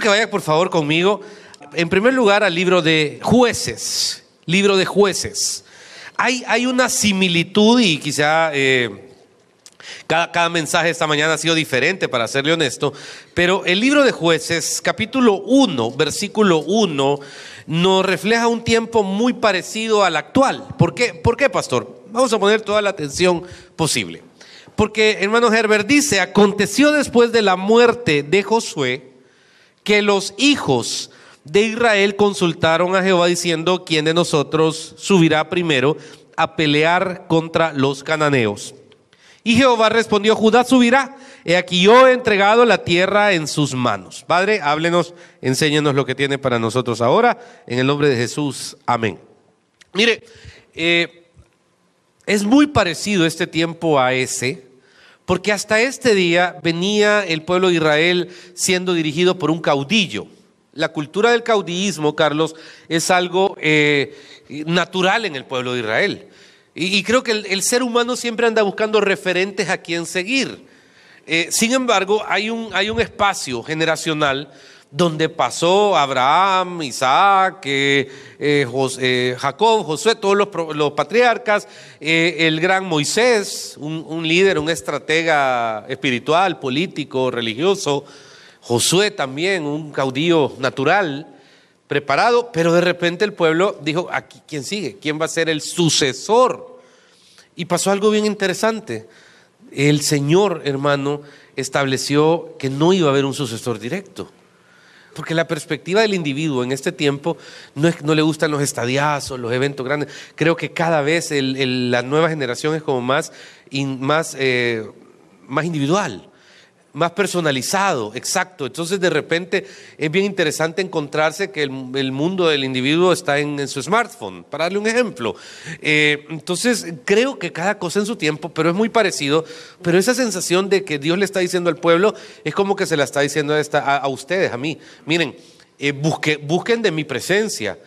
que vaya por favor conmigo, en primer lugar, al libro de jueces. Libro de jueces. Hay, hay una similitud y quizá eh, cada, cada mensaje esta mañana ha sido diferente, para serle honesto, pero el libro de jueces, capítulo 1, versículo 1, nos refleja un tiempo muy parecido al actual. ¿Por qué, ¿Por qué pastor? Vamos a poner toda la atención posible. Porque, hermano Herbert dice, aconteció después de la muerte de Josué, que los hijos de Israel consultaron a Jehová diciendo, ¿quién de nosotros subirá primero a pelear contra los cananeos? Y Jehová respondió, Judá subirá, he aquí yo he entregado la tierra en sus manos. Padre, háblenos, enséñenos lo que tiene para nosotros ahora, en el nombre de Jesús, amén. Mire, eh, es muy parecido este tiempo a ese, porque hasta este día venía el pueblo de Israel siendo dirigido por un caudillo. La cultura del caudillismo, Carlos, es algo eh, natural en el pueblo de Israel. Y, creo que el, ser humano siempre anda buscando referentes a quien seguir. Eh, sin embargo, hay un, hay un espacio generacional donde pasó Abraham, Isaac, eh, eh, eh, Jacob, Josué, todos los, patriarcas, el gran Moisés, un, líder, un estratega espiritual, político, religioso, Josué también, un caudillo natural preparado, pero de repente el pueblo dijo, aquí, ¿quién sigue? ¿Quién va a ser el sucesor? Y pasó algo bien interesante. El Señor, hermano, estableció que no iba a haber un sucesor directo. Porque la perspectiva del individuo en este tiempo no, es, no le gustan los estadiazos, los eventos grandes. Creo que cada vez el, la nueva generación es como más, más, eh, más individual más personalizado, exacto. Entonces de repente es bien interesante encontrarse que el, mundo del individuo está en, su smartphone, para darle un ejemplo. Eh, entonces creo que cada cosa en su tiempo, pero es muy parecido, pero esa sensación de que Dios le está diciendo al pueblo es como que se la está diciendo a, ustedes, a mí. Miren, eh, busquen de mi presencia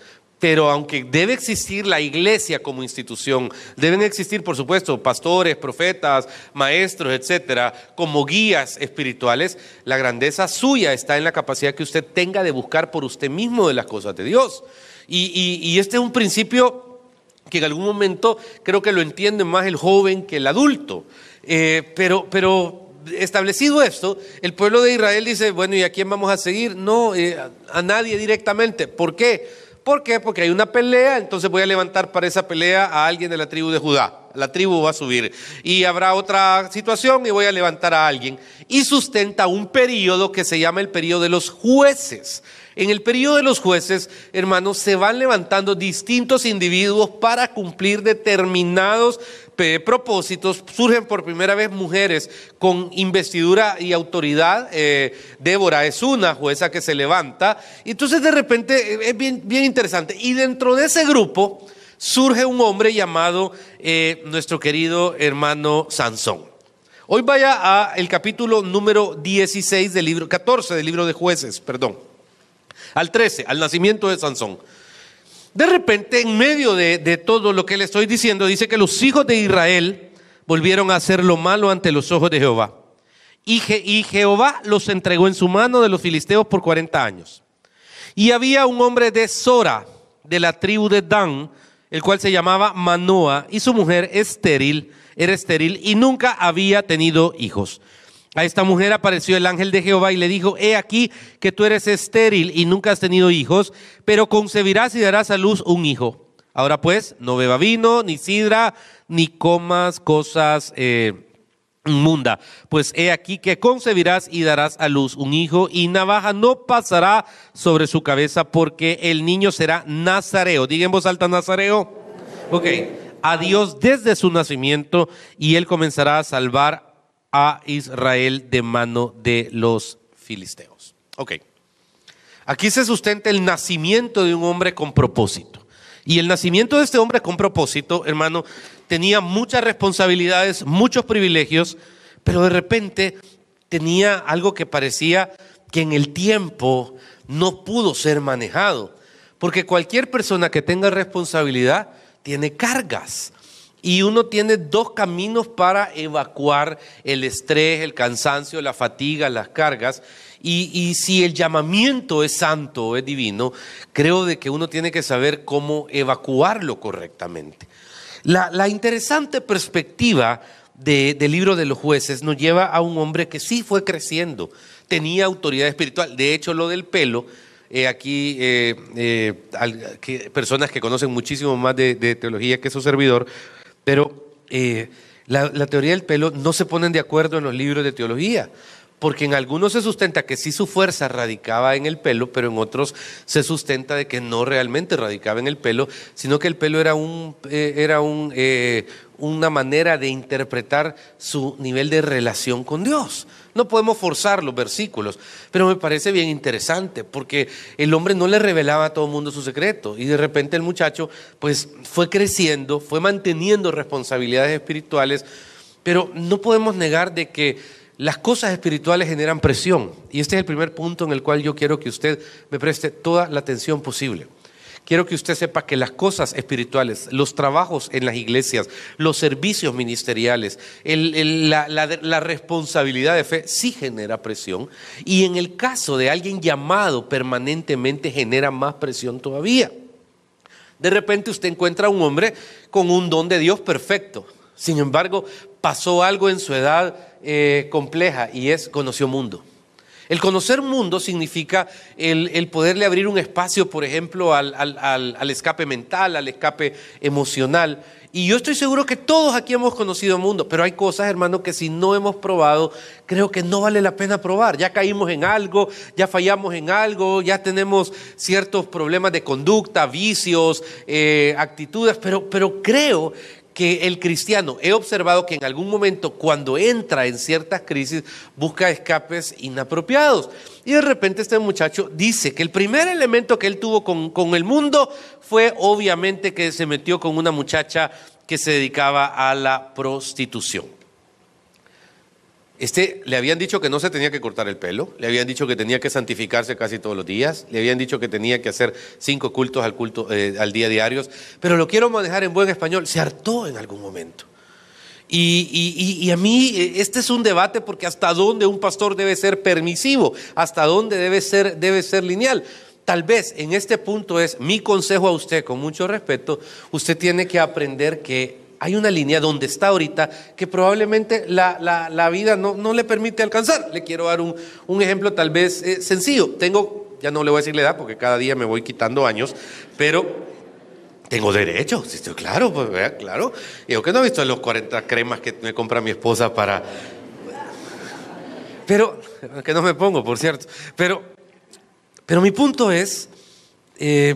pero aunque debe existir la iglesia como institución, deben existir, por supuesto, pastores, profetas, maestros, etcétera, como guías espirituales, la grandeza suya está en la capacidad que usted tenga de buscar por usted mismo de las cosas de Dios. Y, este es un principio que en algún momento creo que lo entiende más el joven que el adulto. Eh, pero, pero establecido esto, el pueblo de Israel dice, bueno, ¿y a quién vamos a seguir? No, eh, a nadie directamente. ¿Por qué? ¿Por qué? Porque hay una pelea, entonces voy a levantar para esa pelea a alguien de la tribu de Judá. La tribu va a subir. Y habrá otra situación y voy a levantar a alguien. Y sustenta un periodo que se llama el periodo de los jueces. En el periodo de los jueces, hermanos, se van levantando distintos individuos para cumplir determinados propósitos, surgen por primera vez mujeres con investidura y autoridad. Eh, Débora es una jueza que se levanta. Y entonces de repente eh, es bien, interesante. Y dentro de ese grupo surge un hombre llamado eh, nuestro querido hermano Sansón. Hoy vaya al capítulo número 16 del libro, 14 del libro de jueces, perdón. Al 13, al nacimiento de Sansón. De repente, en medio de, todo lo que le estoy diciendo, dice que los hijos de Israel volvieron a hacer lo malo ante los ojos de Jehová. Y, Jehová los entregó en su mano de los filisteos por 40 años. Y había un hombre de Sora, de la tribu de Dan, el cual se llamaba Manoah, y su mujer estéril, era estéril y nunca había tenido hijos. A esta mujer apareció el ángel de Jehová y le dijo, he aquí que tú eres estéril y nunca has tenido hijos, pero concebirás y darás a luz un hijo. Ahora pues, no beba vino, ni sidra, ni comas cosas eh, Pues he aquí que concebirás y darás a luz un hijo y navaja no pasará sobre su cabeza porque el niño será nazareo. Diga en voz alta nazareo. Ok. A Dios desde su nacimiento y él comenzará a salvar a a Israel de mano de los filisteos. Ok. Aquí se sustenta el nacimiento de un hombre con propósito. Y el nacimiento de este hombre con propósito, hermano, tenía muchas responsabilidades, muchos privilegios, pero de repente tenía algo que parecía que en el tiempo no pudo ser manejado. Porque cualquier persona que tenga responsabilidad tiene cargas. Y uno tiene dos caminos para evacuar el estrés, el cansancio, la fatiga, las cargas. Y, si el llamamiento es santo, es divino, creo que uno tiene que saber cómo evacuarlo correctamente. La, interesante perspectiva del libro de los jueces nos lleva a un hombre que sí fue creciendo, tenía autoridad espiritual. De hecho, lo del pelo, eh, aquí eh, eh, que, personas que conocen muchísimo más de teología que su servidor, pero eh, la, la teoría del pelo no se ponen de acuerdo en los libros de teología porque en algunos se sustenta que sí su fuerza radicaba en el pelo, pero en otros se sustenta de que no realmente radicaba en el pelo, sino que el pelo era, un, eh, era un, eh, una manera de interpretar su nivel de relación con Dios. No podemos forzar los versículos, pero me parece bien interesante, porque el hombre no le revelaba a todo el mundo su secreto, y de repente el muchacho pues fue creciendo, fue manteniendo responsabilidades espirituales, pero no podemos negar de que las cosas espirituales generan presión y este es el primer punto en el cual yo quiero que usted me preste toda la atención posible. Quiero que usted sepa que las cosas espirituales, los trabajos en las iglesias, los servicios ministeriales, la, la, responsabilidad de fe sí genera presión. Y en el caso de alguien llamado permanentemente genera más presión todavía. De repente usted encuentra a un hombre con un don de Dios perfecto. Sin embargo, pasó algo en su edad eh, compleja y es conoció mundo. El conocer mundo significa el, poderle abrir un espacio, por ejemplo, al, escape mental, al escape emocional. Y yo estoy seguro que todos aquí hemos conocido mundo, pero hay cosas, hermano, que si no hemos probado, creo que no vale la pena probar. Ya caímos en algo, ya fallamos en algo, ya tenemos ciertos problemas de conducta, vicios, eh, actitudes, pero, pero creo que el cristiano, he observado que en algún momento cuando entra en ciertas crisis busca escapes inapropiados. Y de repente este muchacho dice que el primer elemento que él tuvo con, con el mundo fue obviamente que se metió con una muchacha que se dedicaba a la prostitución. Este, le habían dicho que no se tenía que cortar el pelo, le habían dicho que tenía que santificarse casi todos los días, le habían dicho que tenía que hacer cinco cultos al, culto, eh, al día diarios, pero lo quiero manejar en buen español, se hartó en algún momento. Y, a mí eh, este es un debate porque hasta dónde un pastor debe ser permisivo, hasta dónde debe ser, debe ser lineal. Tal vez en este punto es mi consejo a usted, con mucho respeto, usted tiene que aprender que hay una línea donde está ahorita que probablemente la, vida no, no, le permite alcanzar. Le quiero dar un, un ejemplo tal vez eh, sencillo. Tengo, ya no le voy a decir la edad porque cada día me voy quitando años, pero tengo derecho, estoy claro, pues, vea, claro. Yo que no he visto los 40 cremas que me compra mi esposa para... Pero, que no me pongo, por cierto. Pero, pero mi punto es... Eh,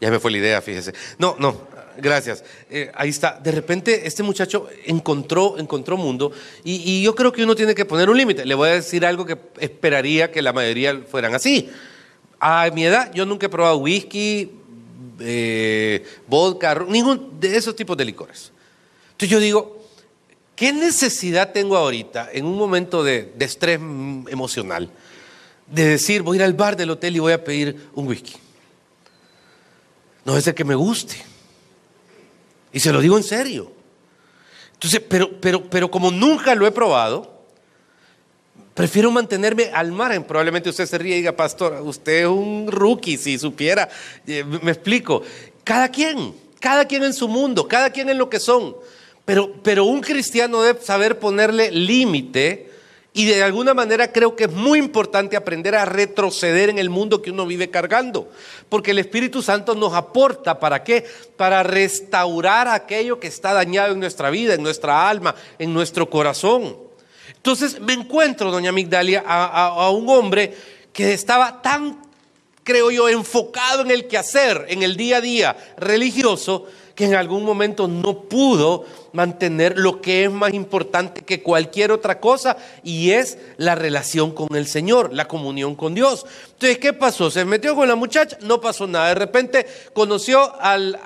ya me fue la idea, fíjese. No, no, gracias. Eh, ahí está. De repente este muchacho encontró, encontró mundo y, yo creo que uno tiene que poner un límite. Le voy a decir algo que esperaría que la mayoría fueran así. A mi edad yo nunca he probado whisky, eh, vodka, ningún de esos tipos de licores. Entonces yo digo, ¿qué necesidad tengo ahorita en un momento de, de estrés emocional? de decir, voy a ir al bar del hotel y voy a pedir un whisky. No es el que me guste. Y se lo digo en serio. Entonces, pero, pero, pero como nunca lo he probado, prefiero mantenerme al margen. Probablemente usted se ríe y diga, pastor, usted es un rookie, si supiera. Eh, me explico. Cada quien, cada quien en su mundo, cada quien en lo que son. Pero, pero un cristiano debe saber ponerle límite y de alguna manera creo que es muy importante aprender a retroceder en el mundo que uno vive cargando, porque el Espíritu Santo nos aporta para qué? Para restaurar aquello que está dañado en nuestra vida, en nuestra alma, en nuestro corazón. Entonces me encuentro, doña Migdalia, a, a un hombre que estaba tan, creo yo, enfocado en el quehacer, en el día a día religioso, que en algún momento no pudo mantener lo que es más importante que cualquier otra cosa y es la relación con el Señor, la comunión con Dios. Entonces, ¿qué pasó? Se metió con la muchacha, no pasó nada. De repente conoció al,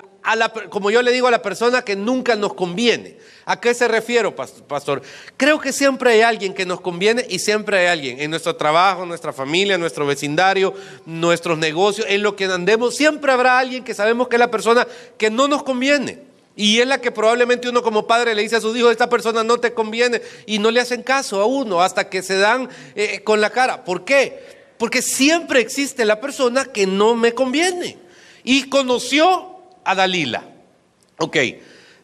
como yo le digo a la persona que nunca nos conviene. ¿A qué se refiero, pastor? Creo que siempre hay alguien que nos conviene y siempre hay alguien. En nuestro trabajo, nuestra familia, nuestro vecindario, nuestros negocios, en lo que andemos, siempre habrá alguien que sabemos que es la persona que no nos conviene. Y es la que probablemente uno como padre le dice a su hijo: esta persona no te conviene y no le hacen caso a uno hasta que se dan eh, eh, con la cara. ¿Por qué? Porque siempre existe la persona que no me conviene. Y conoció a Dalila. Ok,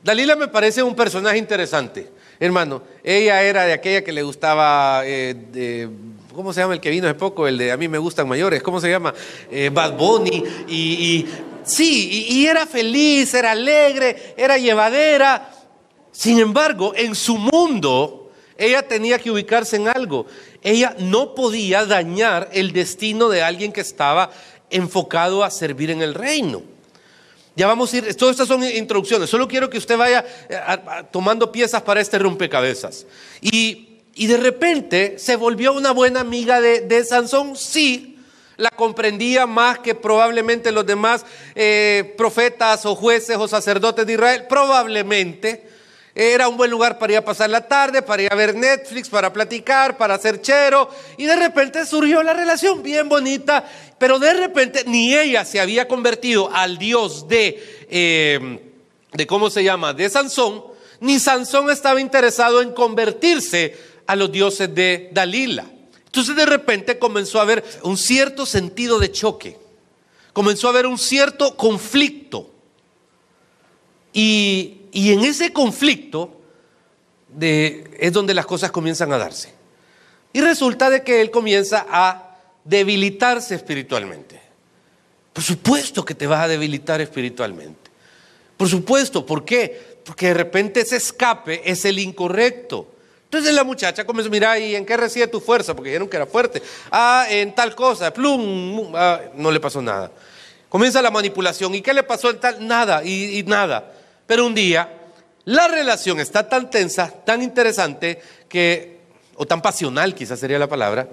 Dalila me parece un personaje interesante. Hermano, ella era de aquella que le gustaba, eh, ¿cómo se llama el que vino hace poco? El de A mí me gustan mayores, ¿cómo se llama? Eh, Bad Bunny. Y, sí, y era feliz, era alegre, era llevadera. Sin embargo, en su mundo, ella tenía que ubicarse en algo. Ella no podía dañar el destino de alguien que estaba enfocado a servir en el reino. Ya vamos a ir, todas estas son introducciones. Solo quiero que usted vaya eh, tomando piezas para este rompecabezas. Y, de repente se volvió una buena amiga de, Sansón, sí, la comprendía más que probablemente los demás eh, profetas o jueces o sacerdotes de Israel, probablemente, era un buen lugar para ir a pasar la tarde, para ir a ver Netflix, para platicar, para hacer chero. Y de repente surgió la relación bien bonita, pero de repente ni ella se había convertido al Dios de, em, de ¿cómo se llama?, de Sansón, ni Sansón estaba interesado en convertirse a los dioses de Dalila. Entonces de repente comenzó a haber un cierto sentido de choque, comenzó a haber un cierto conflicto. Y y en ese conflicto de, es donde las cosas comienzan a darse. Y resulta de que él comienza a debilitarse espiritualmente. Por supuesto que te vas a debilitar espiritualmente. Por supuesto, ¿por qué? Porque de repente ese escape es el incorrecto. Entonces la muchacha comienza, mira, ¿y en qué recibe tu fuerza? Porque dijeron que era fuerte. Ah, en tal cosa, plum, ah, no le pasó nada. Comienza la manipulación. ¿Y qué le pasó en tal? Nada, y nada. Pero un día la relación está tan tensa, tan interesante, que, o tan pasional quizás sería la palabra,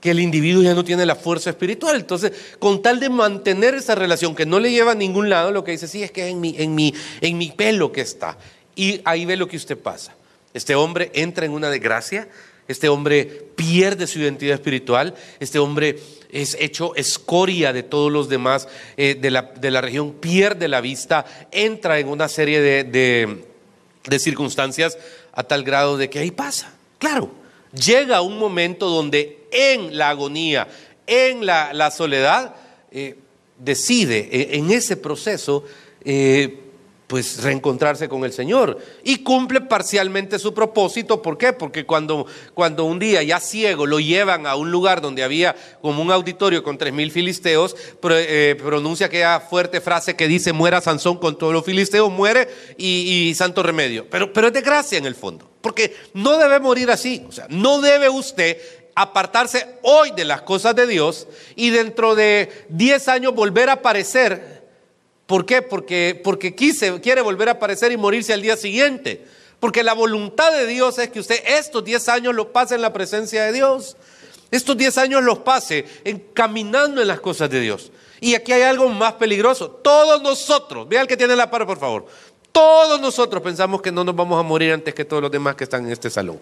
que el individuo ya no tiene la fuerza espiritual. Entonces, con tal de mantener esa relación que no le lleva a ningún lado, lo que dice, sí, es que es en mi, en en mi pelo que está. Y ahí ve lo que usted pasa. Este hombre entra en una desgracia este hombre pierde su identidad espiritual, este hombre es hecho escoria de todos los demás eh, de, la, región, pierde la vista, entra en una serie de, circunstancias a tal grado de que ahí pasa. Claro, llega un momento donde en la agonía, en la, soledad, eh, decide eh, en ese proceso pues reencontrarse con el Señor. Y cumple parcialmente su propósito. ¿Por qué? Porque cuando, cuando un día ya ciego lo llevan a un lugar donde había como un auditorio con tres mil filisteos, eh, pronuncia aquella fuerte frase que dice, muera Sansón con todos los filisteos, muere y, santo remedio. Pero, pero es de gracia en el fondo, porque no debe morir así. O sea, no debe usted apartarse hoy de las cosas de Dios y dentro de diez años volver a aparecer ¿Por qué? Porque, porque quise, quiere volver a aparecer y morirse al día siguiente. Porque la voluntad de Dios es que usted estos 10 años los pase en la presencia de Dios. Estos 10 años los pase en, caminando en las cosas de Dios. Y aquí hay algo más peligroso. Todos nosotros, vea el que tiene la par, por favor. Todos nosotros pensamos que no nos vamos a morir antes que todos los demás que están en este salón.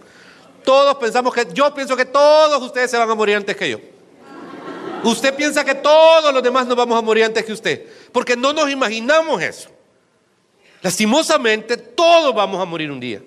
Todos pensamos que, yo pienso que todos ustedes se van a morir antes que yo. Usted piensa que todos los demás nos vamos a morir antes que usted porque no nos imaginamos eso. Lastimosamente, todos vamos a morir un día.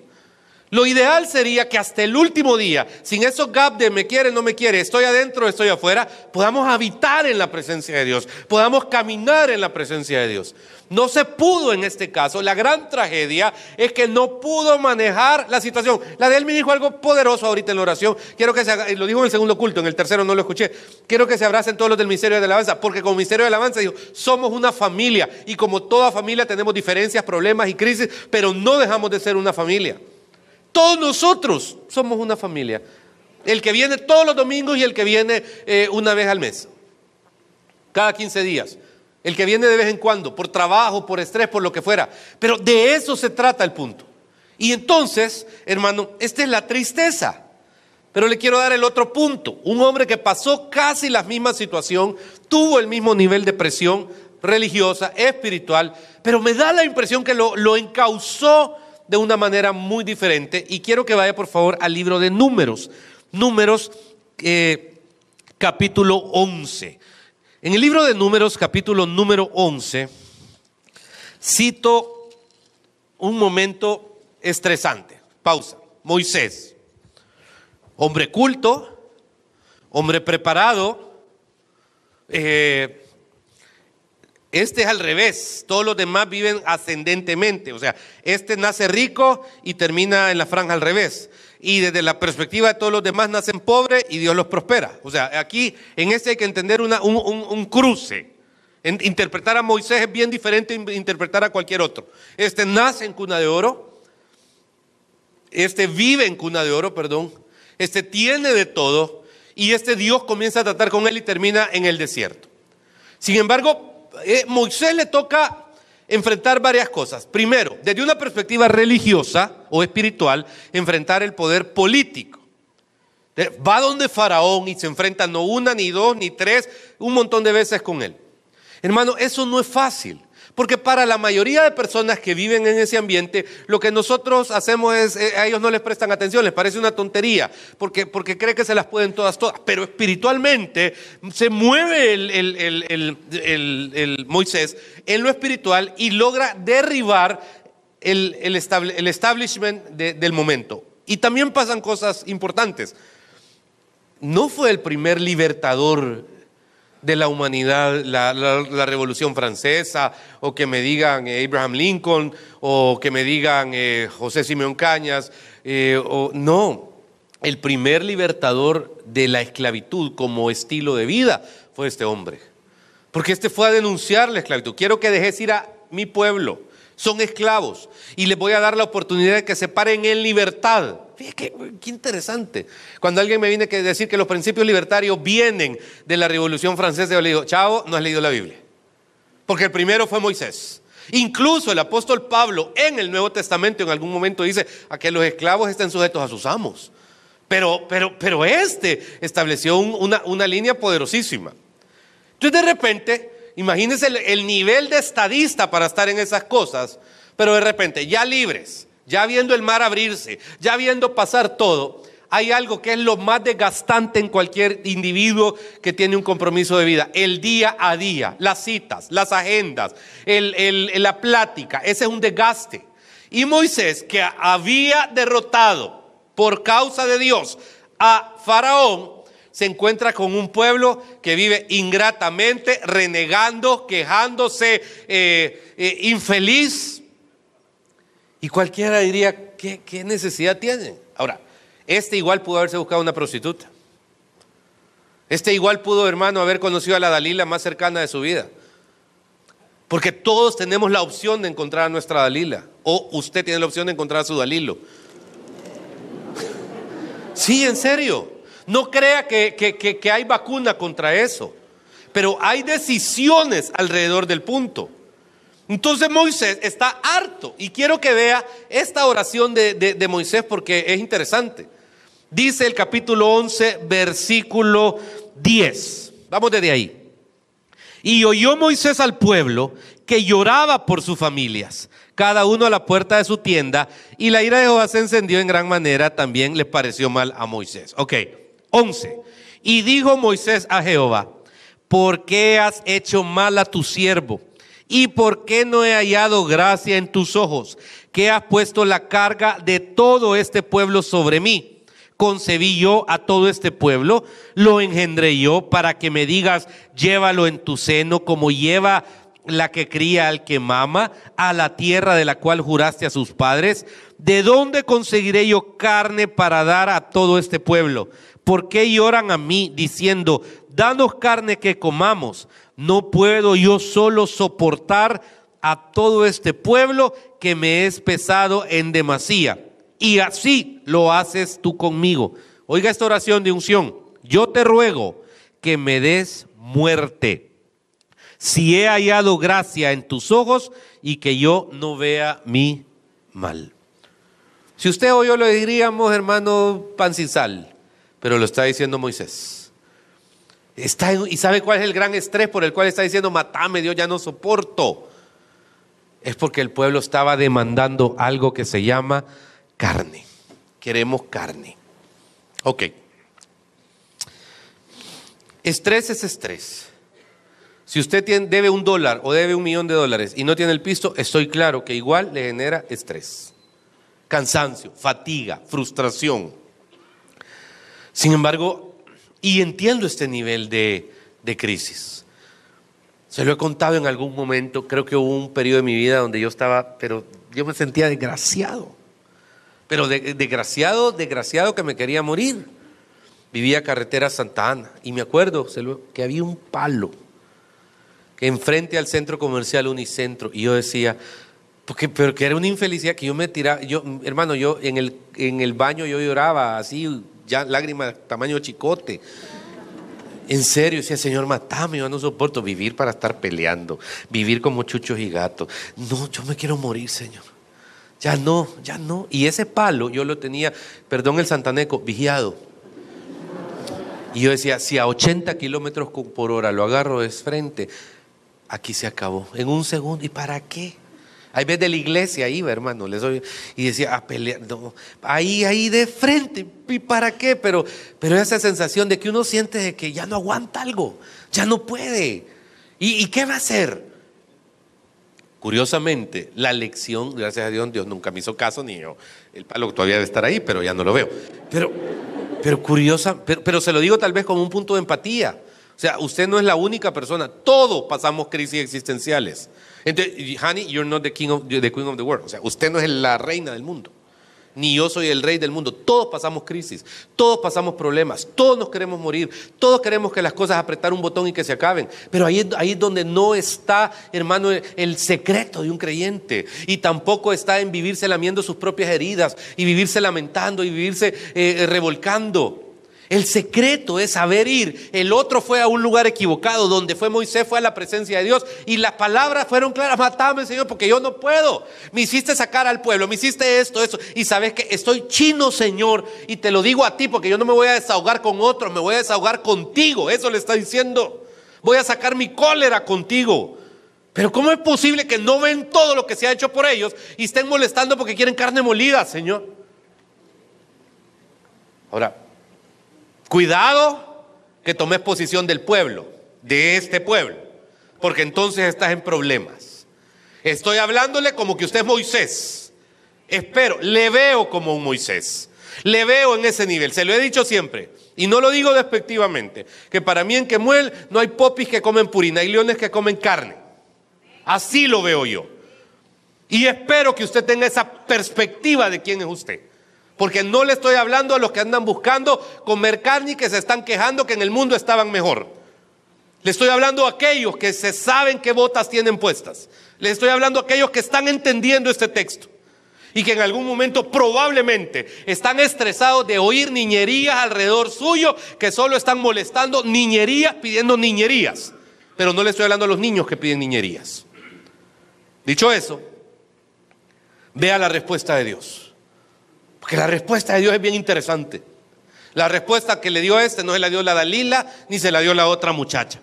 Lo ideal sería que hasta el último día, sin esos gaps de me quiere, no me quiere, estoy adentro, estoy afuera, podamos habitar en la presencia de Dios, podamos caminar en la presencia de Dios. No se pudo en este caso. La gran tragedia es que no pudo manejar la situación. La de él me dijo algo poderoso ahorita en la oración. Quiero que se lo dijo en el segundo culto, en el tercero no lo escuché. Quiero que se abracen todos los del Ministerio de Alabanza, porque como Ministerio de Alabanza somos una familia y como toda familia tenemos diferencias, problemas y crisis, pero no dejamos de ser una familia. Todos nosotros somos una familia. El que viene todos los domingos y el que viene eh, una vez al mes. Cada 15 días. El que viene de vez en cuando, por trabajo, por estrés, por lo que fuera. Pero de eso se trata el punto. Y entonces, hermano, esta es la tristeza. Pero le quiero dar el otro punto. Un hombre que pasó casi la misma situación, tuvo el mismo nivel de presión religiosa, espiritual, pero me da la impresión que lo, lo encausó de una manera muy diferente. Y quiero que vaya por favor al libro de números, números eh, capítulo 11. En el libro de números capítulo número 11, cito un momento estresante. Pausa. Moisés, hombre culto, hombre preparado, eh, este es al revés, todos los demás viven ascendentemente, o sea, este nace rico y termina en la franja al revés. Y desde la perspectiva de todos los demás nacen pobres y Dios los prospera. O sea, aquí en este hay que entender un, cruce. interpretar a Moisés es bien diferente a interpretar a cualquier otro. Este nace en cuna de oro, este vive en cuna de oro, perdón, este tiene de todo y este Dios comienza a tratar con él y termina en el desierto. Sin embargo, eh, Moisés le toca enfrentar varias cosas. Primero, desde una perspectiva religiosa o espiritual, enfrentar el poder político. Va donde Faraón y se enfrenta no una, ni dos, ni tres, un montón de veces con él. Hermano, eso no es fácil. Porque para la mayoría de personas que viven en ese ambiente, lo que nosotros hacemos es, eh, a ellos no les prestan atención, les parece una tontería, porque, porque cree que se las pueden todas, todas. Pero espiritualmente se mueve el, Moisés en lo espiritual y logra derribar el, establishment del momento. Y también pasan cosas importantes. No fue el primer libertador de la humanidad, la, Revolución Francesa, o que me digan eh, Abraham Lincoln, o que me digan eh, José Simeón Cañas. Eh, o, no, el primer libertador de la esclavitud como estilo de vida fue este hombre. Porque este fue a denunciar la esclavitud. Quiero que dejes ir a mi pueblo son esclavos y les voy a dar la oportunidad de que se paren en libertad. Fíjate qué, interesante. Cuando alguien me viene a decir que los principios libertarios vienen de la Revolución Francesa, yo le digo, chavo, no has leído la Biblia. Porque el primero fue Moisés. Incluso el apóstol Pablo en el Nuevo Testamento en algún momento dice a que los esclavos estén sujetos a sus amos. Pero, pero, pero este estableció una, una línea poderosísima. Entonces de repente Imagínense el, nivel de estadista para estar en esas cosas, pero de repente, ya libres, ya viendo el mar abrirse, ya viendo pasar todo, hay algo que es lo más desgastante en cualquier individuo que tiene un compromiso de vida. El día a día, las citas, las agendas, la plática, ese es un desgaste. Y Moisés, que había derrotado por causa de Dios a Faraón, se encuentra con un pueblo que vive ingratamente, renegando, quejándose, eh, eh, infeliz. Y cualquiera diría, ¿qué, necesidad tiene? Ahora, este igual pudo haberse buscado una prostituta. Este igual pudo, hermano, haber conocido a la Dalila más cercana de su vida. Porque todos tenemos la opción de encontrar a nuestra Dalila. O usted tiene la opción de encontrar a su Dalilo. Sí, en serio. No crea que, hay vacuna contra eso, pero hay decisiones alrededor del punto. Entonces Moisés está harto y quiero que vea esta oración de, Moisés porque es interesante. Dice el capítulo 11, versículo 10. Vamos desde ahí. Y oyó Moisés al pueblo que lloraba por sus familias, cada uno a la puerta de su tienda, y la ira de Jehová se encendió en gran manera, también le pareció mal a Moisés. Ok, 11. Y dijo Moisés a Jehová, ¿por qué has hecho mal a tu siervo? ¿Y por qué no he hallado gracia en tus ojos? Que has puesto la carga de todo este pueblo sobre mí concebí yo a todo este pueblo, lo engendré yo para que me digas, llévalo en tu seno como lleva la que cría al que mama, a la tierra de la cual juraste a sus padres. ¿De dónde conseguiré yo carne para dar a todo este pueblo? ¿Por qué lloran a mí diciendo, danos carne que comamos? No puedo yo solo soportar a todo este pueblo que me es pesado en demasía. Y así lo haces tú conmigo. Oiga esta oración de unción. Yo te ruego que me des muerte. Si he hallado gracia en tus ojos y que yo no vea mi mal. Si usted o yo le diríamos, hermano pan pero lo está diciendo Moisés. Está, ¿Y sabe cuál es el gran estrés por el cual está diciendo, matame Dios, ya no soporto? Es porque el pueblo estaba demandando algo que se llama carne. Queremos carne. Ok. Estrés es estrés. Si usted tiene, debe un dólar o debe un millón de dólares y no tiene el piso, estoy claro que igual le genera estrés, cansancio, fatiga, frustración. Sin embargo, y entiendo este nivel de, crisis. Se lo he contado en algún momento, creo que hubo un periodo de mi vida donde yo estaba, pero yo me sentía desgraciado. Pero desgraciado, desgraciado que me quería morir. Vivía carretera Santa Ana y me acuerdo que había un palo que enfrente al centro comercial Unicentro y yo decía, porque, pero que era una infelicidad que yo me tiraba, yo, hermano, yo en el, en el baño yo lloraba así ya lágrimas tamaño chicote. En serio, decía, Señor, matame, yo no soporto vivir para estar peleando, vivir como chuchos y gatos. No, yo me quiero morir, Señor. Ya no, ya no. Y ese palo yo lo tenía, perdón el santaneco, vigiado. Y yo decía, si a 80 kilómetros por hora lo agarro de frente, aquí se acabó. En un segundo, ¿y para qué? Hay veces de la iglesia ahí hermano, les y decía, a pelear, ahí, ahí de frente, ¿y para qué? Pero, pero esa sensación de que uno siente de que ya no aguanta algo, ya no puede. ¿Y, qué va a hacer? Curiosamente, la lección, gracias a Dios, Dios nunca me hizo caso, ni yo. El palo todavía debe estar ahí, pero ya no lo veo. Pero, pero curiosa, pero, pero se lo digo tal vez como un punto de empatía. O sea, usted no es la única persona, todos pasamos crisis existenciales honey, you're not the, king of, the queen of the world. O sea, usted no es la reina del mundo. Ni yo soy el rey del mundo. Todos pasamos crisis, todos pasamos problemas, todos nos queremos morir, todos queremos que las cosas apretar un botón y que se acaben. Pero ahí, ahí es donde no está, hermano, el, secreto de un creyente. Y tampoco está en vivirse lamiendo sus propias heridas y vivirse lamentando y vivirse eh, revolcando. El secreto es saber ir. El otro fue a un lugar equivocado, donde fue Moisés, fue a la presencia de Dios. Y las palabras fueron claras, matame Señor, porque yo no puedo. Me hiciste sacar al pueblo, me hiciste esto, eso. Y sabes que estoy chino, Señor. Y te lo digo a ti, porque yo no me voy a desahogar con otro, me voy a desahogar contigo. Eso le está diciendo. Voy a sacar mi cólera contigo. Pero ¿cómo es posible que no ven todo lo que se ha hecho por ellos y estén molestando porque quieren carne molida, Señor? Ahora, Cuidado que tomes posición del pueblo, de este pueblo, porque entonces estás en problemas. Estoy hablándole como que usted es Moisés. Espero, le veo como un Moisés. Le veo en ese nivel, se lo he dicho siempre. Y no lo digo despectivamente, que para mí en Quemuel no hay popis que comen purina, hay leones que comen carne. Así lo veo yo. Y espero que usted tenga esa perspectiva de quién es usted. Porque no le estoy hablando a los que andan buscando comer carne y que se están quejando que en el mundo estaban mejor. Le estoy hablando a aquellos que se saben qué botas tienen puestas. Le estoy hablando a aquellos que están entendiendo este texto y que en algún momento probablemente están estresados de oír niñerías alrededor suyo que solo están molestando niñerías pidiendo niñerías. Pero no le estoy hablando a los niños que piden niñerías. Dicho eso, vea la respuesta de Dios. Porque la respuesta de Dios es bien interesante. La respuesta que le dio este no se la dio la Dalila ni se la dio la otra muchacha.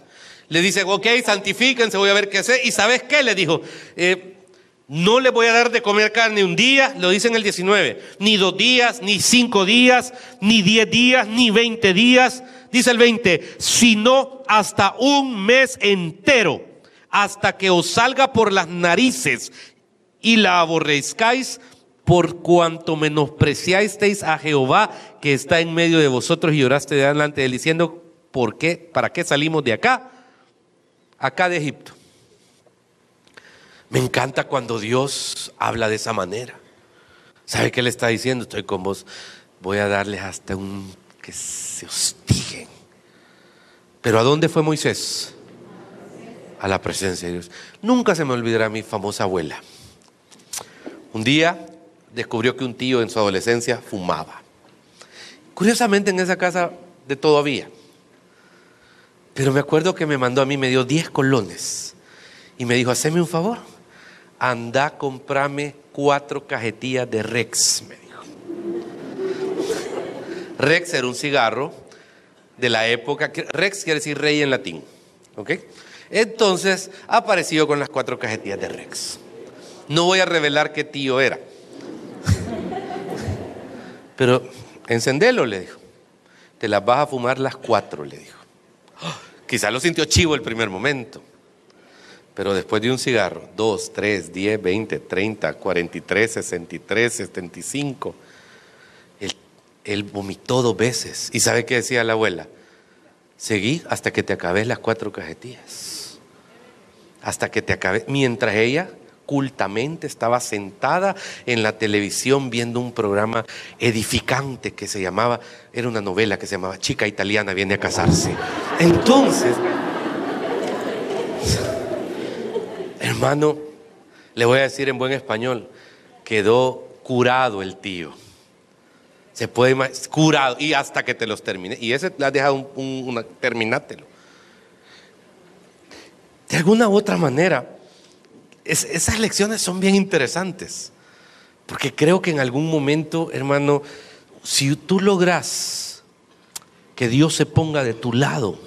Le dice, ok, santifíquense, voy a ver qué sé. ¿Y sabes qué? Le dijo, eh, no le voy a dar de comer carne un día, lo dice en el 19, ni dos días, ni cinco días, ni diez días, ni veinte días, dice el 20, sino hasta un mes entero, hasta que os salga por las narices y la aborrezcáis por cuanto menospreciasteis a Jehová que está en medio de vosotros y lloraste delante de él diciendo, ¿por qué? ¿Para qué salimos de acá? Acá de Egipto. Me encanta cuando Dios habla de esa manera. ¿Sabe qué le está diciendo? Estoy con vos. Voy a darles hasta un que se hostiguen. Pero ¿a dónde fue Moisés? A la presencia de Dios. Nunca se me olvidará mi famosa abuela. Un día descubrió que un tío en su adolescencia fumaba. Curiosamente en esa casa de todo había. Pero me acuerdo que me mandó a mí, me dio 10 colones. Y me dijo, haceme un favor, anda, comprame cuatro cajetillas de Rex, me dijo. Rex era un cigarro de la época, Rex quiere decir rey en latín, ¿ok? Entonces apareció con las cuatro cajetillas de Rex. No voy a revelar qué tío era. Pero encendelo, le dijo. Te las vas a fumar las cuatro, le dijo. ¡Ah! Quizá lo sintió chivo el primer momento. Pero después de un cigarro, dos, tres, diez, veinte, treinta, cuarenta y tres, sesenta y tres, 63, y cinco, él vomitó dos veces. ¿Y sabe qué decía la abuela? Seguí hasta que te acabes las cuatro cajetillas. Hasta que te acabes. Mientras ella cultamente, estaba sentada en la televisión viendo un programa edificante que se llamaba, era una novela que se llamaba Chica Italiana viene a casarse. Entonces, hermano, le voy a decir en buen español, quedó curado el tío. Se puede curado y hasta que te los termine. Y ese le ha dejado un, terminátelo. De alguna u otra manera, esas lecciones son bien interesantes, porque creo que en algún momento, hermano, si tú logras que Dios se ponga de tu lado,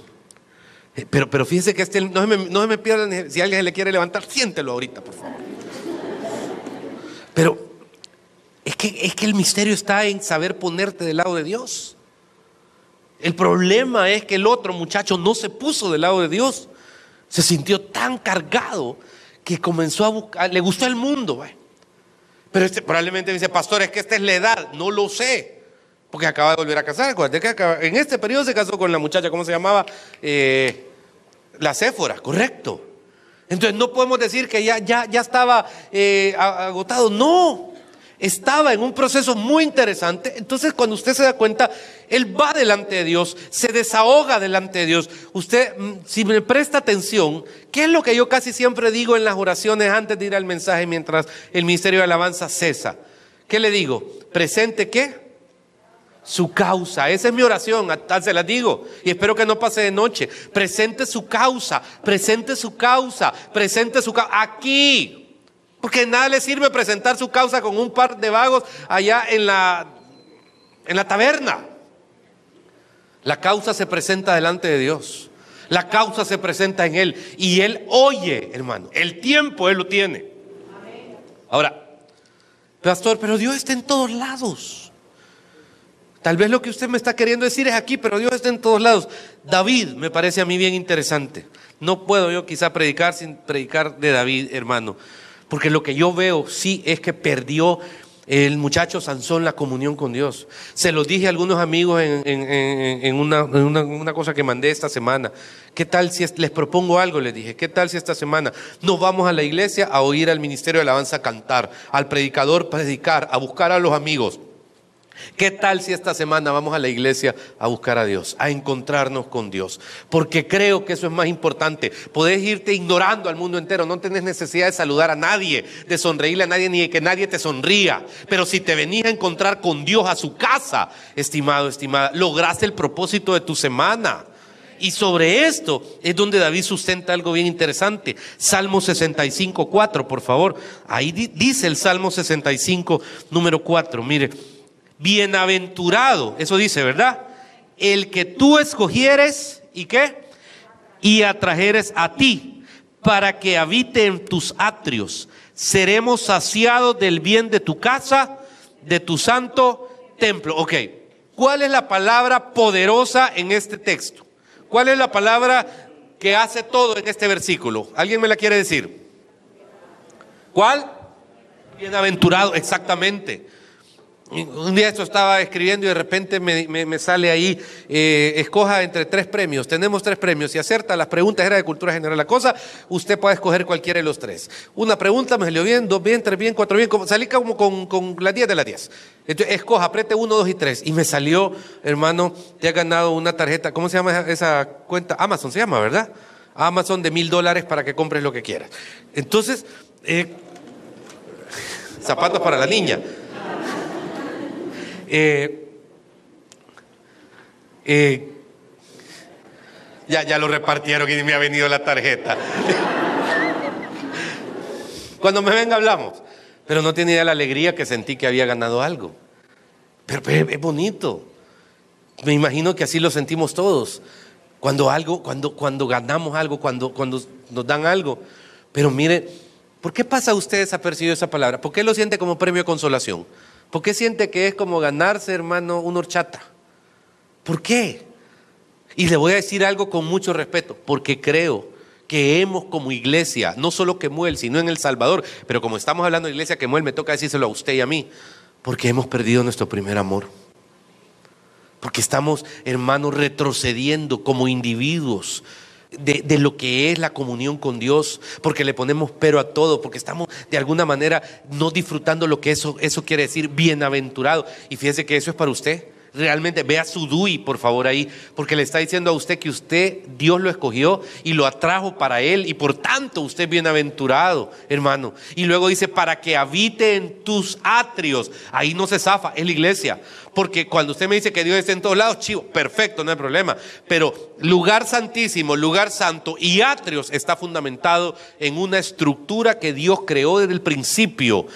eh, pero, pero fíjese que este, no, se me, no se pierdan, si alguien le quiere levantar, siéntelo ahorita, por favor. Pero es que, es que el misterio está en saber ponerte del lado de Dios. El problema es que el otro muchacho no se puso del lado de Dios. Se sintió tan cargado que comenzó a buscar, le gustó el mundo. Pero este probablemente dice, pastor, es que esta es la edad, no lo sé. Porque acaba de volver a casar. Que en este periodo se casó con la muchacha, ¿cómo se llamaba? Eh, la Séfora, correcto. Entonces no podemos decir que ya, ya, ya estaba eh, agotado. No, estaba en un proceso muy interesante. Entonces, cuando usted se da cuenta, él va delante de Dios, se desahoga delante de Dios. Usted, mm, si me presta atención, ¿qué es lo que yo casi siempre digo en las oraciones antes de ir al mensaje mientras el ministerio de alabanza cesa? ¿Qué le digo? ¿Presente qué? Su causa, esa es mi oración, hasta se la digo, y espero que no pase de noche. Presente su causa, presente su causa, presente su causa, aquí, porque nada le sirve presentar su causa con un par de vagos allá en la, en la taberna. La causa se presenta delante de Dios. La causa se presenta en Él. Y Él oye, hermano. El tiempo Él lo tiene. Ahora, pastor, pero Dios está en todos lados. Tal vez lo que usted me está queriendo decir es aquí, pero Dios está en todos lados. David me parece a mí bien interesante. No puedo yo quizá predicar sin predicar de David, hermano. Porque lo que yo veo sí es que perdió el muchacho Sansón la comunión con Dios. Se lo dije a algunos amigos en, una, cosa que mandé esta semana. ¿Qué tal si les propongo algo? Les dije, ¿qué tal si esta semana nos vamos a la iglesia a oír al ministerio de alabanza cantar, al predicador predicar, a buscar a los amigos? ¿Qué tal si esta semana vamos a la iglesia a buscar a Dios, a encontrarnos con Dios? Porque creo que eso es más importante. Podés irte ignorando al mundo entero, no tenés necesidad de saludar a nadie, de sonreírle a nadie, ni de que nadie te sonría. Pero si te venís a encontrar con Dios a su casa, estimado, estimada, lograste el propósito de tu semana. Y sobre esto es donde David sustenta algo bien interesante. Salmo 65, 4, por favor. Ahí dice el Salmo 65, número 4. Mire. Bienaventurado, eso dice, ¿verdad? El que tú escogieres y qué? Y atrajeres a ti para que habite en tus atrios. Seremos saciados del bien de tu casa, de tu santo templo. Ok, ¿cuál es la palabra poderosa en este texto? ¿Cuál es la palabra que hace todo en este versículo? ¿Alguien me la quiere decir? ¿Cuál? Bienaventurado, exactamente. Un día esto estaba escribiendo y de repente me, sale ahí, eh, escoja entre tres premios, tenemos tres premios, si acerta las preguntas era de cultura general la cosa, usted puede escoger cualquiera de los tres. Una pregunta me salió bien, dos bien, tres bien, cuatro bien, salí como con, con las diez de las diez. Entonces, escoja, apriete uno, dos y tres. Y me salió, hermano, te ha ganado una tarjeta, ¿cómo se llama esa cuenta? Amazon se llama, ¿verdad? Amazon de mil dólares para que compres lo que quieras. Entonces, eh, zapatos para la niña. Eh, eh, ya, ya lo repartieron y me ha venido la tarjeta. Cuando me venga hablamos. Pero no tenía la alegría que sentí que había ganado algo. Pero, es bonito. Me imagino que así lo sentimos todos. Cuando algo, cuando, cuando ganamos algo, cuando, cuando nos dan algo. Pero mire, ¿por qué pasa a usted desapercibido esa palabra? ¿Por qué lo siente como premio de consolación? ¿Por qué siente que es como ganarse, hermano, una horchata? ¿Por qué? Y le voy a decir algo con mucho respeto, porque creo que hemos como iglesia, no solo que Muel, sino en El Salvador, pero como estamos hablando de iglesia que Muel, me toca decírselo a usted y a mí, porque hemos perdido nuestro primer amor. Porque estamos, hermano, retrocediendo como individuos de, de, lo que es la comunión con Dios, porque le ponemos pero a todo, porque estamos de alguna manera no disfrutando lo que eso, eso quiere decir, bienaventurado. Y fíjese que eso es para usted realmente vea su DUI, por favor, ahí, porque le está diciendo a usted que usted, Dios lo escogió y lo atrajo para él, y por tanto usted es bienaventurado, hermano. Y luego dice, para que habite en tus atrios, ahí no se zafa, es la iglesia. Porque cuando usted me dice que Dios está en todos lados, chivo, perfecto, no hay problema. Pero lugar santísimo, lugar santo y atrios está fundamentado en una estructura que Dios creó desde el principio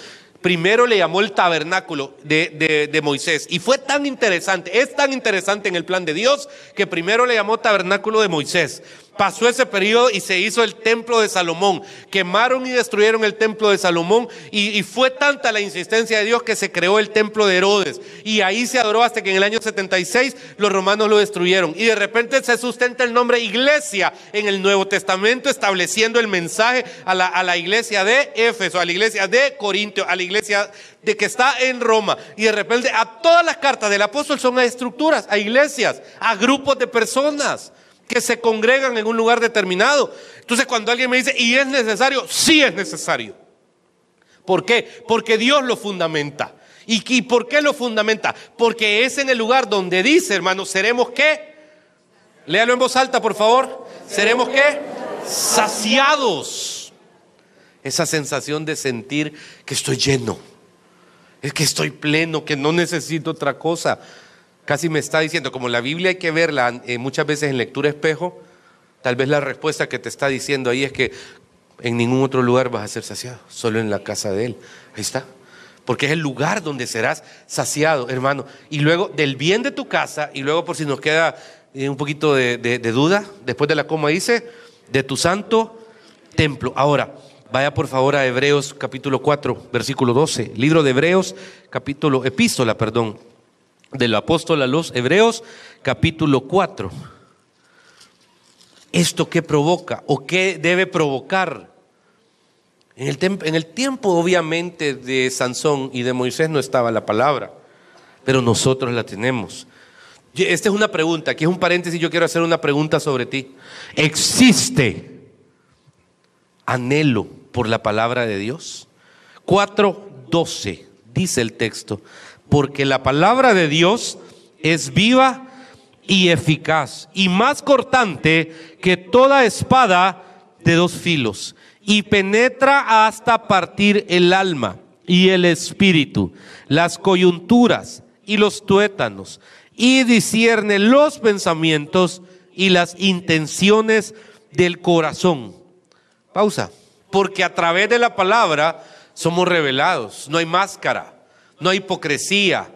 primero le llamó el tabernáculo de, Moisés. Y fue tan interesante, es tan interesante en el plan de Dios que primero le llamó tabernáculo de Moisés. Pasó ese periodo y se hizo el templo de Salomón. Quemaron y destruyeron el templo de Salomón y, fue tanta la insistencia de Dios que se creó el templo de Herodes. Y ahí se adoró hasta que en el año 76 los romanos lo destruyeron. Y de repente se sustenta el nombre iglesia en el Nuevo Testamento estableciendo el mensaje a la, iglesia de Éfeso, a la iglesia de Corintio, a la iglesia de que está en Roma. Y de repente a todas las cartas del apóstol son a estructuras, a iglesias, a grupos de personas que se congregan en un lugar determinado. Entonces cuando alguien me dice, y es necesario, sí es necesario. ¿Por qué? Porque Dios lo fundamenta. ¿Y, por qué lo fundamenta? Porque es en el lugar donde dice, hermano, seremos qué. Léalo en voz alta, por favor. Seremos qué. Saciados. Esa sensación de sentir que estoy lleno, es que estoy pleno, que no necesito otra cosa. Casi me está diciendo, como la Biblia hay que verla eh, muchas veces en lectura espejo, tal vez la respuesta que te está diciendo ahí es que en ningún otro lugar vas a ser saciado, solo en la casa de Él. Ahí está. Porque es el lugar donde serás saciado, hermano. Y luego del bien de tu casa, y luego por si nos queda eh, un poquito de, de duda, después de la coma dice, de tu santo templo. Ahora, Vaya por favor a Hebreos capítulo 4, versículo 12. Libro de Hebreos, capítulo, epístola, perdón, del apóstol a los hebreos, capítulo 4. ¿Esto qué provoca o qué debe provocar? En el, en el tiempo, obviamente, de Sansón y de Moisés no estaba la palabra, pero nosotros la tenemos. Esta es una pregunta, aquí es un paréntesis, yo quiero hacer una pregunta sobre ti. ¿Existe anhelo por la palabra de Dios? 4.12 dice el texto, porque la palabra de Dios es viva y eficaz y más cortante que toda espada de dos filos y penetra hasta partir el alma y el espíritu, las coyunturas y los tuétanos y discierne los pensamientos y las intenciones del corazón. Pausa. Porque a través de la palabra somos revelados, no hay máscara no hay hipocresía,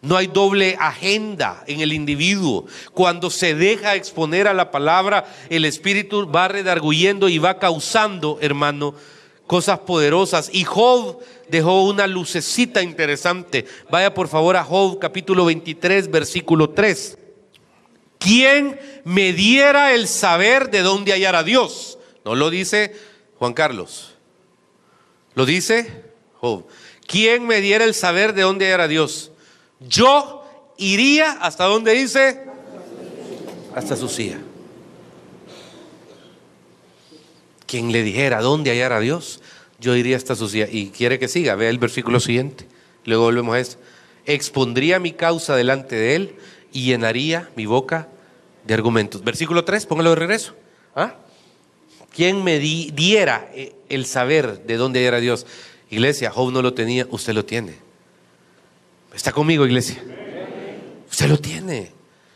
no hay doble agenda en el individuo. Cuando se deja exponer a la palabra, el Espíritu va redarguyendo y va causando, hermano, cosas poderosas. Y Job dejó una lucecita interesante. Vaya por favor a Job capítulo 23, versículo 3. ¿Quién me diera el saber de dónde hallar a Dios? No lo dice Juan Carlos. Lo dice Job. ¿Quién me diera el saber de dónde era Dios? Yo iría hasta donde dice, hasta su silla. Quien le dijera dónde hallara Dios, yo iría hasta su silla. Y quiere que siga, vea el versículo siguiente. Luego volvemos a esto. Expondría mi causa delante de él y llenaría mi boca de argumentos. Versículo 3, póngalo de regreso. ¿Ah? ¿Quién me diera eh, el saber de dónde era Dios? Iglesia, Job no lo tenía, usted lo tiene. ¿Está conmigo, iglesia? Usted lo tiene.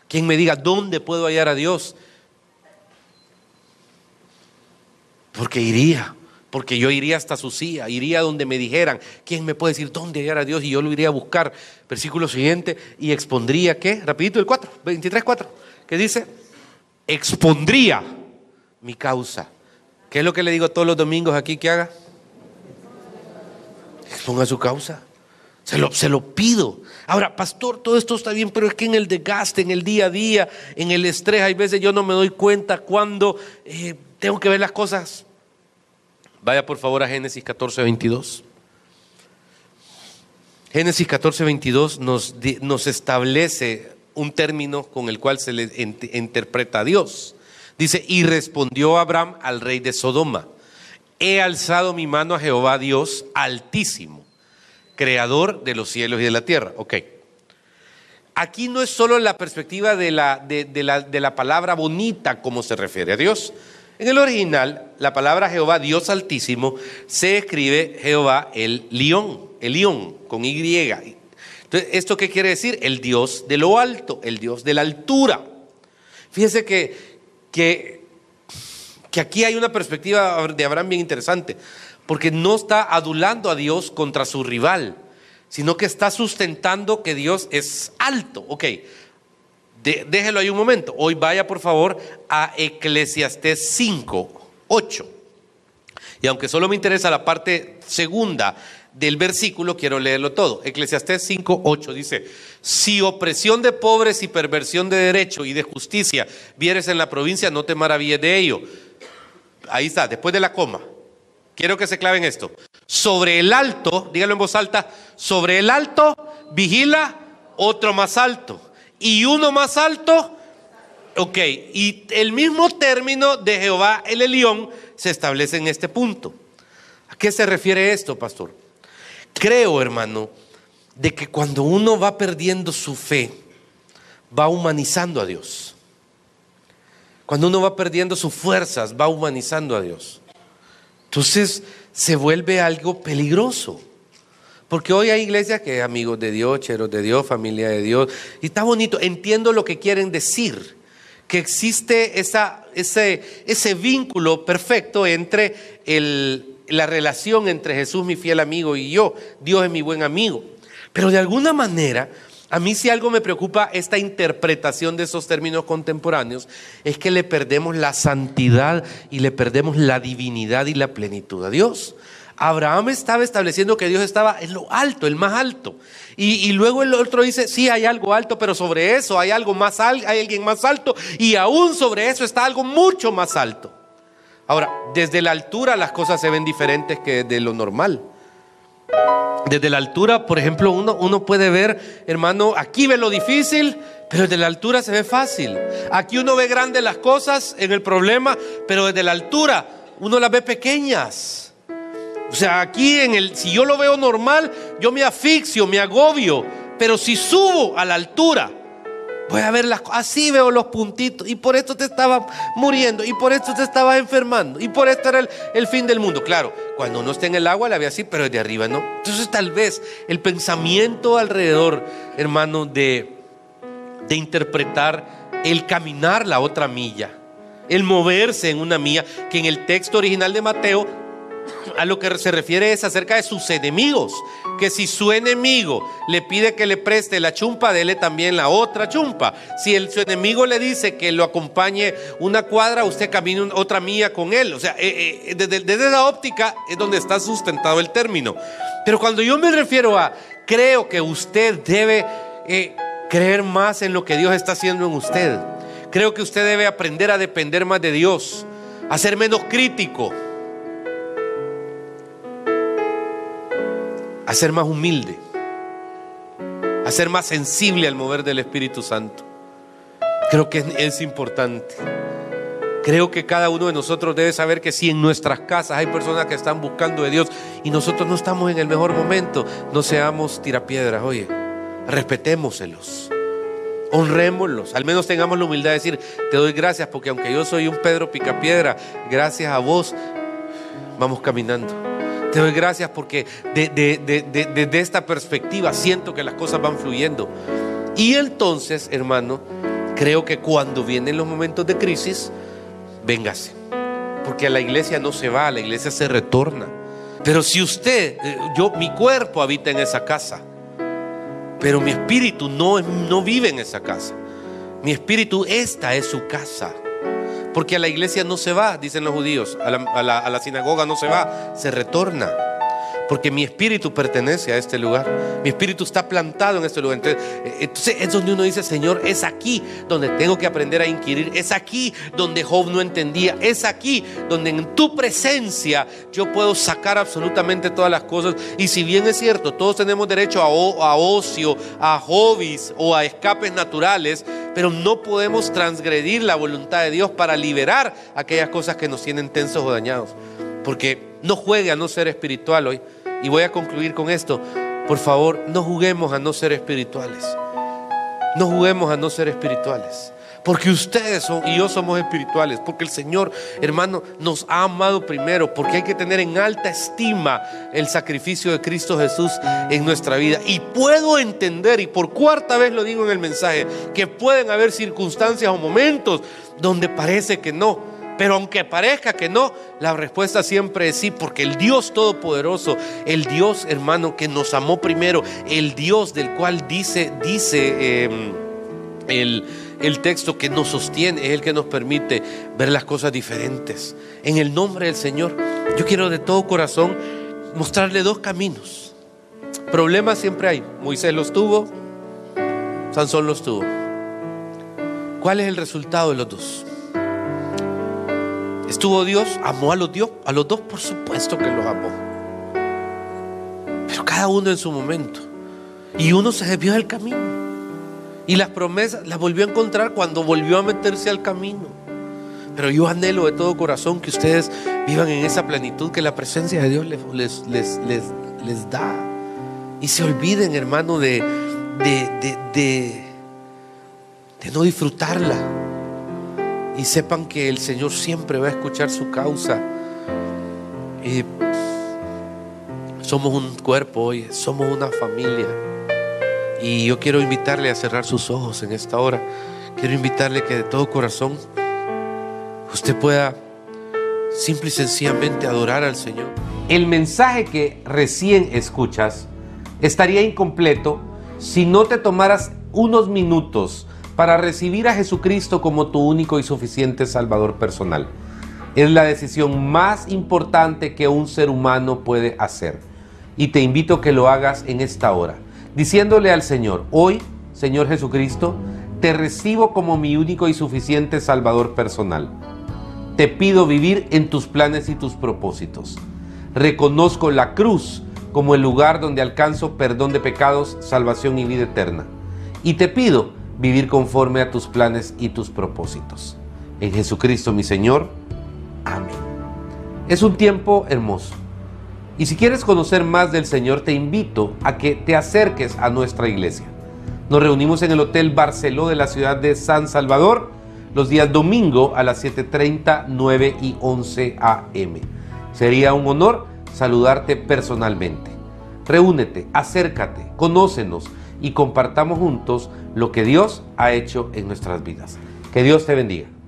¿Quién me diga dónde puedo hallar a Dios. Porque iría, porque yo iría hasta su iría donde me dijeran, ¿quién me puede decir dónde hallar a Dios? Y yo lo iría a buscar. Versículo siguiente, y expondría, ¿qué? Rapidito el 4, 23, 4, que dice, expondría mi causa. ¿Qué es lo que le digo todos los domingos aquí que haga? exponga su causa. Se lo, se lo, pido. Ahora, pastor, todo esto está bien, pero es que en el desgaste, en el día a día, en el estrés, hay veces yo no me doy cuenta cuando eh, tengo que ver las cosas. Vaya por favor a Génesis 14, 22. Génesis 14, 22 nos, nos establece un término con el cual se le interpreta a Dios. Dice, y respondió Abraham al rey de Sodoma. He alzado mi mano a Jehová Dios altísimo, creador de los cielos y de la tierra. Ok. Aquí no es solo la perspectiva de la, de, la, palabra bonita como se refiere a Dios. En el original, la palabra Jehová Dios altísimo se escribe Jehová el león, el león con Y. Entonces, ¿esto qué quiere decir? El Dios de lo alto, el Dios de la altura. Fíjese que, que que aquí hay una perspectiva de Abraham bien interesante, porque no está adulando a Dios contra su rival, sino que está sustentando que Dios es alto. Ok, déjelo ahí un momento. Hoy vaya por favor a Eclesiastés 5, 8. Y aunque solo me interesa la parte segunda del versículo, quiero leerlo todo. Eclesiastés 5, 8 dice, si opresión de pobres y perversión de derecho y de justicia vieres en la provincia, no te maravilles de ello ahí está, después de la coma. Quiero que se claven esto. Sobre el alto, dígalo en voz alta, sobre el alto vigila otro más alto. Y uno más alto, ok. Y el mismo término de Jehová el Elión se establece en este punto. ¿A qué se refiere esto, pastor? Creo, hermano, de que cuando uno va perdiendo su fe, va humanizando a Dios. Cuando uno va perdiendo sus fuerzas, va humanizando a Dios. Entonces se vuelve algo peligroso. Porque hoy hay iglesias que amigos de Dios, cheros de Dios, familia de Dios. Y está bonito, entiendo lo que quieren decir. Que existe esa, ese, ese vínculo perfecto entre el, la relación entre Jesús, mi fiel amigo, y yo. Dios es mi buen amigo. Pero de alguna manera a mí si algo me preocupa esta interpretación de esos términos contemporáneos es que le perdemos la santidad y le perdemos la divinidad y la plenitud a Dios. Abraham estaba estableciendo que Dios estaba en lo alto, el más alto. Y, luego el otro dice, sí, hay algo alto, pero sobre eso hay algo más alto, hay alguien más alto. Y aún sobre eso está algo mucho más alto. Ahora, desde la altura las cosas se ven diferentes que de lo normal. Desde la altura, por ejemplo, uno, puede ver, hermano, aquí ve lo difícil, pero desde la altura se ve fácil. Aquí uno ve grandes las cosas en el problema, pero desde la altura uno las ve pequeñas. O sea, aquí en el, si yo lo veo normal, yo me asfixio, me agobio, pero si subo a la altura, Voy a ver las Así veo los puntitos. Y por esto te estaba muriendo. Y por esto te estaba enfermando. Y por esto era el, fin del mundo. Claro, cuando uno está en el agua la ve así, pero de arriba no. Entonces tal vez el pensamiento alrededor, hermano, de, de interpretar el caminar la otra milla. El moverse en una milla, que en el texto original de Mateo a lo que se refiere es acerca de sus enemigos, que si su enemigo le pide que le preste la chumpa, dele también la otra chumpa. Si su enemigo le dice que lo acompañe una cuadra, usted camine otra mía con él. O sea, eh, eh, desde, la óptica es donde está sustentado el término. Pero cuando yo me refiero a, creo que usted debe eh, creer más en lo que Dios está haciendo en usted. Creo que usted debe aprender a depender más de Dios, a ser menos crítico a ser más humilde, a ser más sensible al mover del Espíritu Santo. Creo que es importante. Creo que cada uno de nosotros debe saber que si en nuestras casas hay personas que están buscando de Dios y nosotros no estamos en el mejor momento, no seamos tirapiedras, oye, respetémoselos, honrémoslos, al menos tengamos la humildad de decir, te doy gracias porque aunque yo soy un Pedro Picapiedra, gracias a vos vamos caminando. Te doy gracias porque desde esta perspectiva siento que las cosas van fluyendo. Y entonces, hermano, creo que cuando vienen los momentos de crisis, véngase. Porque a la iglesia no se va, a la iglesia se retorna. Pero si usted, eh, yo, mi cuerpo habita en esa casa, pero mi espíritu no, no vive en esa casa. Mi espíritu, esta es su casa. Porque a la iglesia no se va, dicen los judíos, a la, sinagoga no se va, se retorna porque mi espíritu pertenece a este lugar. Mi espíritu está plantado en este lugar. Eh, entonces, es donde uno dice, Señor, es aquí donde tengo que aprender a inquirir. Es aquí donde Job no entendía. Es aquí donde en tu presencia yo puedo sacar absolutamente todas las cosas. Y si bien es cierto, todos tenemos derecho a, a ocio, a hobbies o a escapes naturales, pero no podemos transgredir la voluntad de Dios para liberar aquellas cosas que nos tienen tensos o dañados. Porque no juegue a no ser espiritual hoy. Y voy a concluir con esto. Por favor, no juguemos a no ser espirituales. No juguemos a no ser espirituales. Porque ustedes son, y yo somos espirituales. Porque el Señor, hermano, nos ha amado primero. Porque hay que tener en alta estima el sacrificio de Cristo Jesús en nuestra vida. Y puedo entender, y por cuarta vez lo digo en el mensaje, que pueden haber circunstancias o momentos donde parece que no. Pero aunque parezca que no, la respuesta siempre es sí, porque el Dios Todopoderoso, el Dios hermano que nos amó primero, el Dios del cual dice, dice em, el, el texto que nos sostiene, es el que nos permite ver las cosas diferentes. En el nombre del Señor, yo quiero de todo corazón mostrarle dos caminos. Problemas siempre hay. Moisés los tuvo, Sansón los tuvo. ¿Cuál es el resultado de los dos? ¿Estuvo Dios? ¿Amó a los Dios? A los dos, por supuesto que los amó. Pero cada uno en su momento. Y uno se desvió del camino. Y las promesas las volvió a encontrar cuando volvió a meterse al camino. Pero yo anhelo de todo corazón que ustedes vivan en esa plenitud que la presencia de Dios les, da. Y se olviden, hermano, de, de, de, de no disfrutarla y sepan que el Señor siempre va a escuchar su causa. somos un cuerpo hoy, somos una familia. Y yo quiero invitarle a cerrar sus ojos en esta hora. Quiero invitarle que de todo corazón usted pueda simple y sencillamente adorar al Señor. El mensaje que recién escuchas estaría incompleto si no te tomaras unos minutos para recibir a Jesucristo como tu único y suficiente Salvador personal. Es la decisión más importante que un ser humano puede hacer. Y te invito a que lo hagas en esta hora, diciéndole al Señor, hoy, Señor Jesucristo, te recibo como mi único y suficiente Salvador personal. Te pido vivir en tus planes y tus propósitos. Reconozco la cruz como el lugar donde alcanzo perdón de pecados, salvación y vida eterna. Y te pido vivir conforme a tus planes y tus propósitos. En Jesucristo mi Señor. Amén. Es un tiempo hermoso. Y si quieres conocer más del Señor, te invito a que te acerques a nuestra iglesia. Nos reunimos en el Hotel Barceló de la ciudad de San Salvador los días domingo a las 7.30, 9 y 11 am. Sería un honor saludarte personalmente. Reúnete, acércate, conócenos y compartamos juntos lo que Dios ha hecho en nuestras vidas. Que Dios te bendiga.